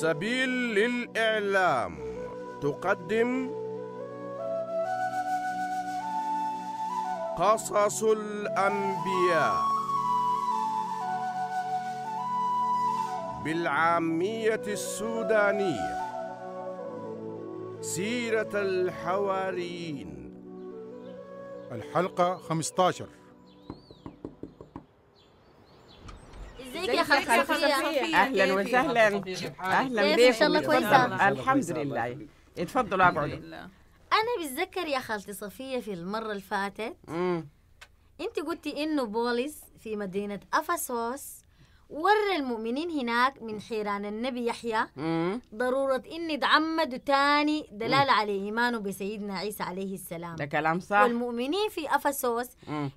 سبيل للإعلام تقدم قصص الأنبياء بالعامية السودانية سيرة الحواريين الحلقة 15 فيك يا خالتي صفية أهلا وسهلا أهلا بيكم إن شاء الله كويسة الحمد لله اتفضلوا اقعدوا أنا بتذكر يا خالتي صفية في المرة اللي فاتت أنت قلتي إنه بوليس في مدينة افاسوس ورى المؤمنين هناك من حيران النبي يحيى ضرورة إن يتعمدوا تاني دلالة على إيمانه بسيدنا عيسى عليه السلام ده كلام صح والمؤمنين في أفسوس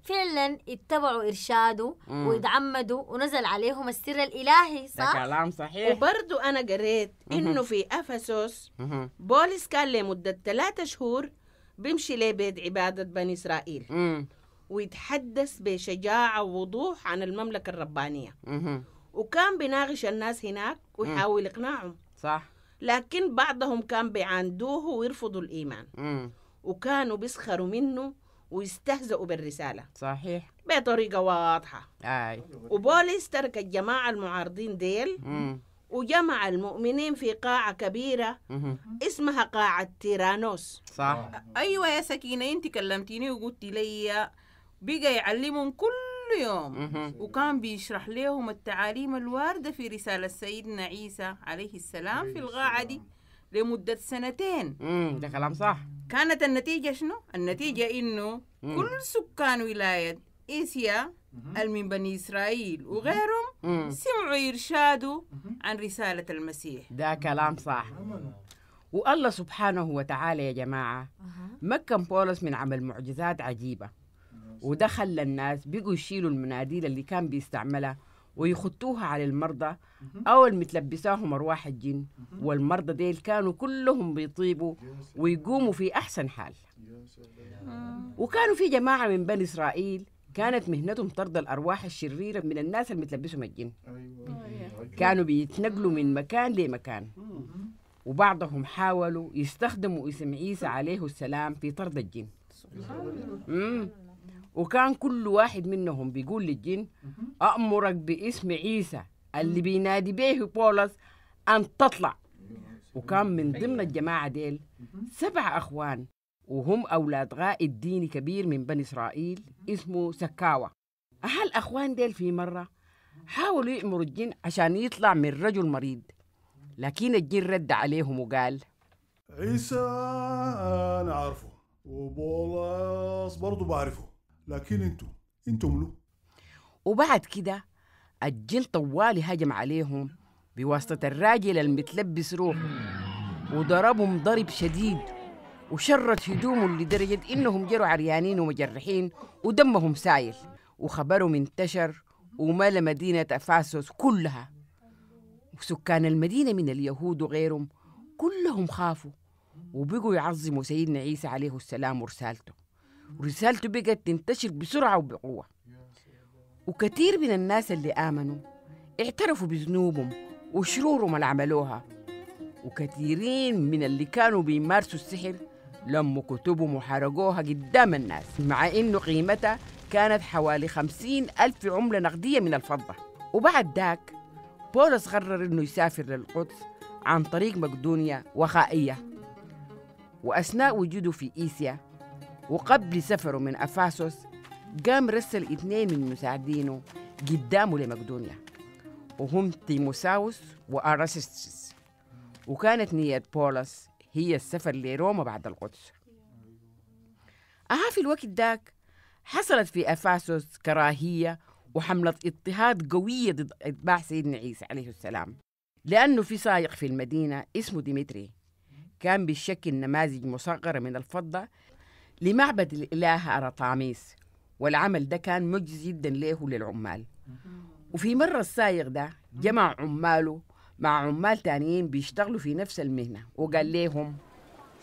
فعلا اتبعوا إرشاده ويتعمدوا ونزل عليهم السر الإلهي صح؟ ده كلام صحيح وبرضو أنا قريت إنه في أفسوس بولس كان لمدة ثلاثة شهور بيمشي لبيت عبادة بني إسرائيل ويتحدث بشجاعة ووضوح عن المملكة الربانية وكان بيناقش الناس هناك ويحاول إقناعهم صح لكن بعضهم كان بيعاندوه ويرفضوا الإيمان وكانوا بيسخروا منه ويستهزئوا بالرسالة صحيح بطريقة واضحة أي. وبوليس ترك الجماعة المعارضين ديل مم. وجمع المؤمنين في قاعة كبيرة مم. اسمها قاعة تيرانوس صح أيوة يا سكينة أنت كلمتيني وقلتي لي بقى يعلمهم كل يوم وكان بيشرح لهم التعاليم الواردة في رسالة سيدنا عيسى عليه السلام في القاعة دي لمدة سنتين امم ده كلام صح كانت النتيجة شنو؟ النتيجة إنه كل سكان ولاية إيسيا من بني إسرائيل وغيرهم سمعوا إرشاده عن رسالة المسيح ده كلام صح والله سبحانه وتعالى يا جماعة مكن بولس من عمل معجزات عجيبة ودخل للناس بقوا يشيلوا المناديل اللي كان بيستعملها ويخطوها على المرضى أو متلبساهم أرواح الجن والمرضى ديل كانوا كلهم بيطيبوا ويقوموا في أحسن حال آه. وكانوا في جماعة من بني إسرائيل كانت مهنتهم طرد الأرواح الشريرة من الناس اللي متلبسهم الجن أيوة. آه، أيوة. كانوا بيتنقلوا من مكان لمكان وبعضهم حاولوا يستخدموا اسم عيسى عليه السلام في طرد الجن وكان كل واحد منهم بيقول للجن أأمرك باسم عيسى اللي بينادي به بولس أن تطلع وكان من أيوة. ضمن الجماعة ديل سبع أخوان وهم أولاد غائد ديني كبير من بني إسرائيل اسمه سكاوة أهل أخوان ديل في مرة حاولوا يأمروا الجن عشان يطلع من رجل مريض لكن الجن رد عليهم وقال عيسى أنا عارفه وبولس برضه بعرفه لكن انتوا انتوا له وبعد كده الجن طوالي هجم عليهم بواسطة الراجل المتلبس روحه وضربهم ضرب شديد وشرت هدومه لدرجة إنهم جروا عريانين ومجرحين ودمهم سايل وخبرهم انتشر وملا مدينة أفاسوس كلها وسكان المدينة من اليهود وغيرهم كلهم خافوا وبقوا يعظموا سيدنا عيسى عليه السلام ورسالته ورسالته بقت تنتشر بسرعة وبقوة وكثير من الناس اللي آمنوا اعترفوا بذنوبهم وشرورهم اللي عملوها وكثيرين من اللي كانوا بيمارسوا السحر لموا كتبهم وحرقوها قدام الناس مع إنه قيمتها كانت حوالي خمسين ألف عملة نقدية من الفضة وبعد ذاك بولس قرر إنه يسافر للقدس عن طريق مقدونيا وخائية وأثناء وجوده في إيسيا وقبل سفره من أفاسوس قام رسل اثنين من مساعدينه قدامه لمقدونيا وهم تيموساوس وأرسستس وكانت نية بولس هي السفر لروما بعد القدس أها في الوقت داك حصلت في أفاسوس كراهية وحملة اضطهاد قوية ضد إتباع سيدنا عيسى عليه السلام لأنه في سائق في المدينة اسمه ديمتري كان بيشكل نماذج مصغرة من الفضة لمعبد الإله أرطاميس والعمل ده كان مجزي جدا له وللعمال وفي مرة السايق ده جمع عماله مع عمال تانيين بيشتغلوا في نفس المهنة وقال لهم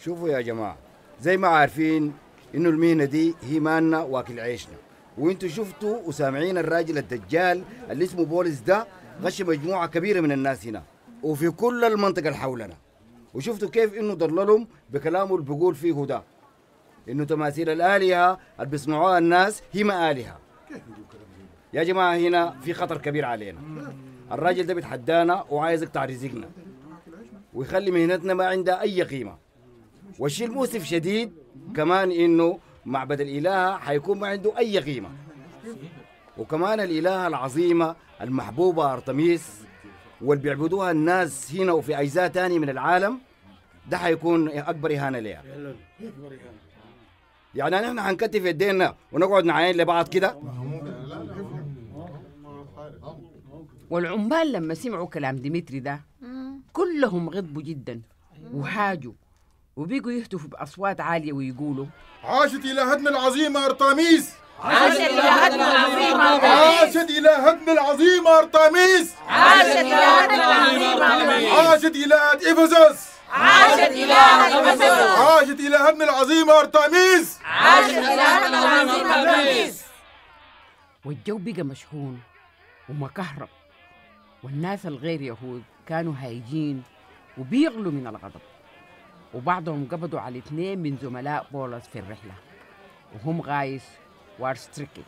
شوفوا يا جماعة زي ما عارفين إنه المهنة دي هي مالنا واكل عيشنا وانتوا شفتوا وسامعين الراجل الدجال اللي اسمه بولس ده غش مجموعة كبيرة من الناس هنا وفي كل المنطقة اللي حولنا وشفتوا كيف انه ضللهم بكلامه اللي بيقول فيه ده انه تماثيل الالهه اللي بيصنعوها الناس هي ما الهه يا جماعه هنا في خطر كبير علينا الراجل ده بيتحدانا وعايز يقطع رزقنا ويخلي مهنتنا ما عندها اي قيمه والشيء المؤسف شديد كمان انه معبد الالهه حيكون ما عنده اي قيمه وكمان الالهه العظيمه المحبوبه ارتميس واللي بيعبدوها الناس هنا وفي اجزاء ثانيه من العالم ده حيكون اكبر اهانه ليها يعني احنا هنكتف ايدينا ونقعد نعاين لبعض كده والعمال لما سمعوا كلام ديمتري ده كلهم غضبوا جدا وهاجوا وبيجوا يهتفوا بأصوات عالية ويقولوا عاشت إلهتنا العظيمة أرطميس عاشت إلهتنا العظيمة عاشت إلهتنا العظيمة أرطميس عاشت إلهتنا العظيمة أرطميس عاشت إلهة إفسس عاشت إلى عاشت إلى هم العظيمة عاشت إلى هم العظيم أرتميس والجو بقى مشحون ومكهرب والناس الغير يهود كانوا هايجين وبيغلوا من الغضب وبعضهم قبضوا على اثنين من زملاء بولس في الرحلة وهم غايس وارستريكل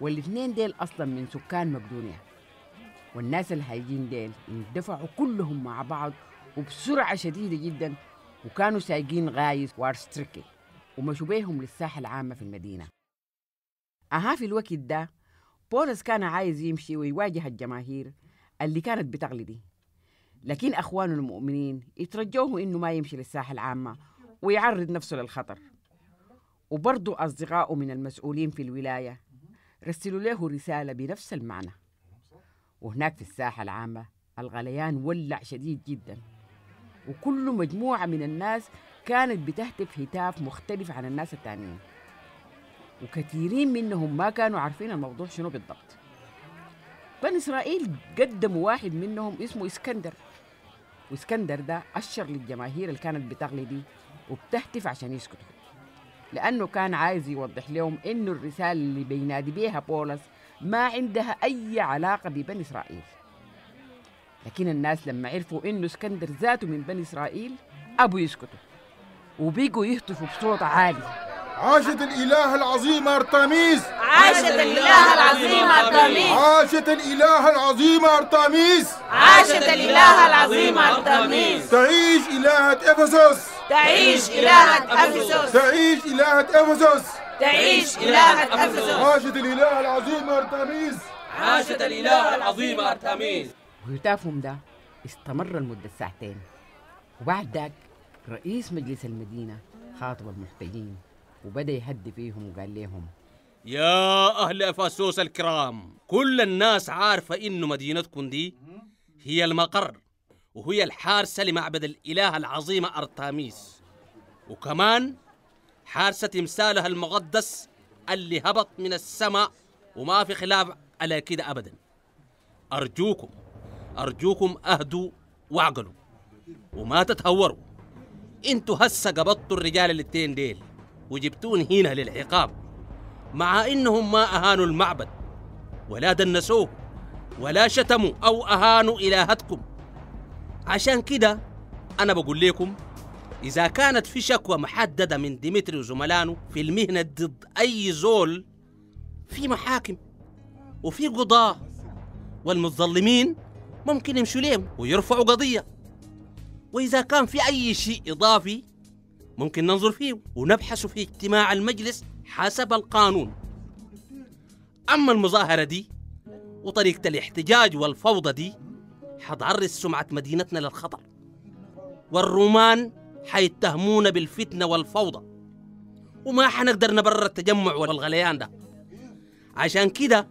والاثنين ديل أصلا من سكان مقدونيا والناس الهايجين ديل اندفعوا كلهم مع بعض وبسرعة شديدة جدا وكانوا سايقين غايز وارستركي ومشوا بيهم للساحة العامة في المدينة أها في الوقت ده بولس كان عايز يمشي ويواجه الجماهير اللي كانت بتغلدي لكن أخوانه المؤمنين يترجوه إنه ما يمشي للساحة العامة ويعرض نفسه للخطر وبرضه أصدقائه من المسؤولين في الولاية رسلوا له رسالة بنفس المعنى وهناك في الساحة العامة الغليان ولع شديد جداً وكل مجموعة من الناس كانت بتهتف هتاف مختلف عن الناس التانيين وكثيرين منهم ما كانوا عارفين الموضوع شنو بالضبط بني إسرائيل قدموا واحد منهم اسمه إسكندر وإسكندر ده أشر للجماهير اللي كانت بتغلي دي وبتهتف عشان يسكتوا لأنه كان عايز يوضح لهم إنه الرسالة اللي بينادي بيها بولس ما عندها أي علاقة ببني إسرائيل لكن الناس لما عرفوا إنه اسكندر ذاته من بني إسرائيل أبوا يسكتوا وبيجوا يهتفوا بصوت عالي عاشت الإله العظيم أرتميس عاشت الإله العظيم أرتميس عاشت الإله العظيم أرتميس عاشت الإله العظيم أرتميس تعيش إلهة أفسس تعيش إلهة أفسس تعيش إلهة أفسس تعيش إلهة أفسس عاشت الإله العظيم أرتميس عاشت الإله العظيم أرتميس وهتافهم ده استمر لمدة ساعتين وبعد ذاك رئيس مجلس المدينة خاطب المحتجين وبدأ يهدي فيهم وقال لهم يا أهل أفاسوس الكرام كل الناس عارفة إنه مدينتكم دي هي المقر وهي الحارسة لمعبد الإله العظيمة أرتاميس وكمان حارسة تمثالها المقدس اللي هبط من السماء وما في خلاف على كده أبدا أرجوكم أرجوكم أهدوا واعقلوا وما تتهوروا انتوا هسه قبضتوا الرجال الاتنين ديل وجبتون هنا للعقاب مع انهم ما اهانوا المعبد ولا دنسوه ولا شتموا او اهانوا الهتكم عشان كده انا بقول لكم اذا كانت في شكوى محدده من ديمتري وزملانه في المهنه ضد اي زول في محاكم وفي قضاه والمتظلمين ممكن يمشوا لهم ويرفعوا قضية وإذا كان في أي شيء إضافي ممكن ننظر فيه ونبحث في اجتماع المجلس حسب القانون أما المظاهرة دي وطريقة الاحتجاج والفوضى دي حتعرض سمعة مدينتنا للخطر والرومان حيتهمونا بالفتنة والفوضى وما حنقدر نبرر التجمع والغليان ده عشان كده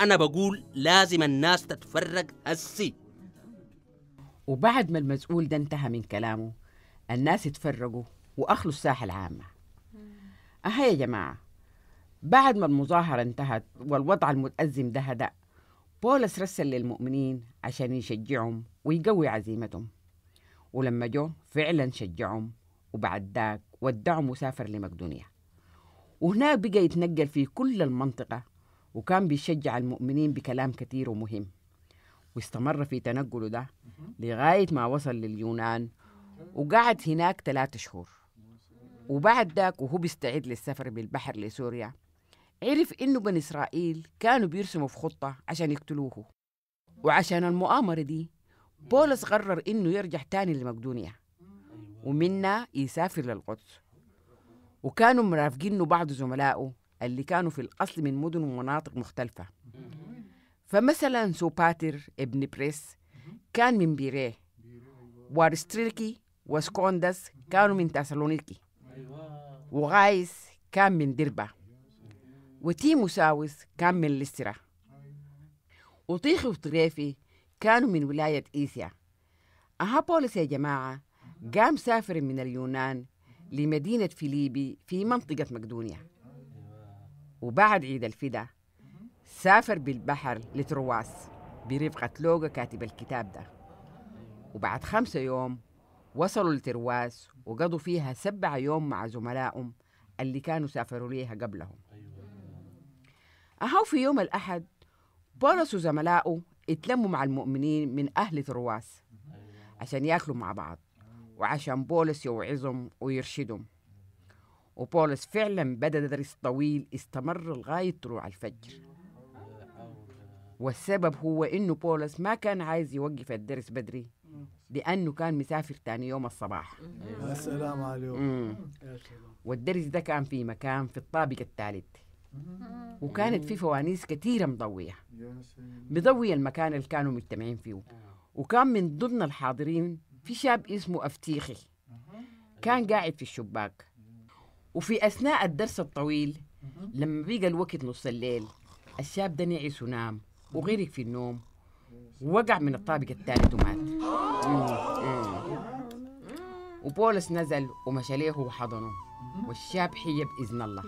أنا بقول لازم الناس تتفرج هسي وبعد ما المسؤول ده انتهى من كلامه الناس اتفرجوا وأخلوا الساحة العامة أها يا جماعة بعد ما المظاهرة انتهت والوضع المتأزم ده هدأ بولس رسل للمؤمنين عشان يشجعهم ويقوي عزيمتهم ولما جو فعلا شجعهم وبعد ذاك ودعهم وسافر لمقدونيا وهناك بقى يتنقل في كل المنطقة وكان بيشجع المؤمنين بكلام كثير ومهم واستمر في تنقله ده لغاية ما وصل لليونان وقعد هناك ثلاثة شهور وبعد ذاك وهو بيستعد للسفر بالبحر لسوريا عرف إنه بني إسرائيل كانوا بيرسموا في خطة عشان يقتلوه وعشان المؤامرة دي بولس قرر إنه يرجع تاني لمقدونيا ومنا يسافر للقدس وكانوا مرافقينه بعض زملائه اللي كانوا في الأصل من مدن ومناطق مختلفة فمثلا سوباتر ابن بريس كان من بيريه وارستريكي وسكوندس كانوا من تسالونيكي وغايس كان من دربة وتيموساوس كان من لسترا وطيخي وطريفي كانوا من ولاية إيسيا بولس يا جماعة قام سافر من اليونان لمدينة فيليبي في منطقة مقدونيا وبعد عيد الفدا سافر بالبحر لترواس برفقة لوجا كاتب الكتاب ده وبعد خمسة يوم وصلوا لترواس وقضوا فيها سبع يوم مع زملائهم اللي كانوا سافروا ليها قبلهم أهو في يوم الأحد بولس وزملائه اتلموا مع المؤمنين من أهل ترواس عشان ياكلوا مع بعض وعشان بولس يوعظهم ويرشدهم وبولس فعلا بدأ درس طويل استمر لغاية طلوع الفجر والسبب هو إنه بولس ما كان عايز يوقف الدرس بدري لأنه كان مسافر تاني يوم الصباح يا سلام عليكم والدرس ده كان في مكان في الطابق الثالث وكانت في فوانيس كثيره مضوية مضوية المكان اللي كانوا مجتمعين فيه وكان من ضمن الحاضرين في شاب اسمه أفتيخي كان قاعد في الشباك وفي اثناء الدرس الطويل لما بيجي الوقت نص الليل الشاب ده نعس ونام وغرق في النوم ووقع من الطابق الثالث ومات وبولس نزل ومشى ليه وحضنه والشاب حي باذن الله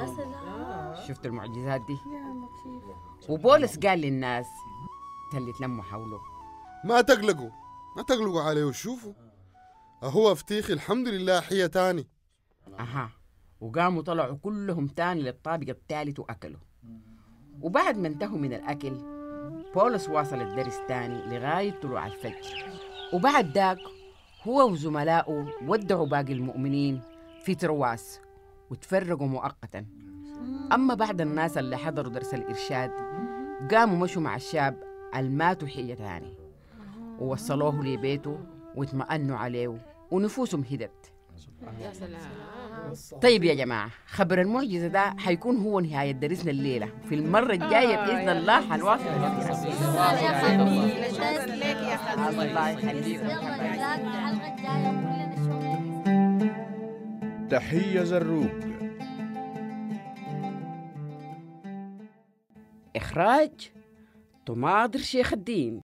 يا سلام شفت المعجزات دي وبولس قال للناس اللي تلموا حوله ما تقلقوا ما تقلقوا عليه وشوفوا هو افتيخي الحمد لله حي تاني نعم. اها وقاموا طلعوا كلهم تاني للطابق الثالث واكلوا وبعد ما انتهوا من الاكل بولس واصل الدرس تاني لغايه طلوع الفجر وبعد ذاك هو وزملائه ودعوا باقي المؤمنين في ترواس وتفرقوا مؤقتا أما بعد الناس اللي حضروا درس الإرشاد قاموا مشوا مع الشاب الماتوا حية تاني ووصلوه لبيته واطمأنوا عليه ونفوسهم هدت طيب يا جماعه خبر المعجزه ده حيكون هو نهايه درسنا الليله في المره الجايه باذن الله حنواصل تحيه زروق اخراج طماطر شيخ الدين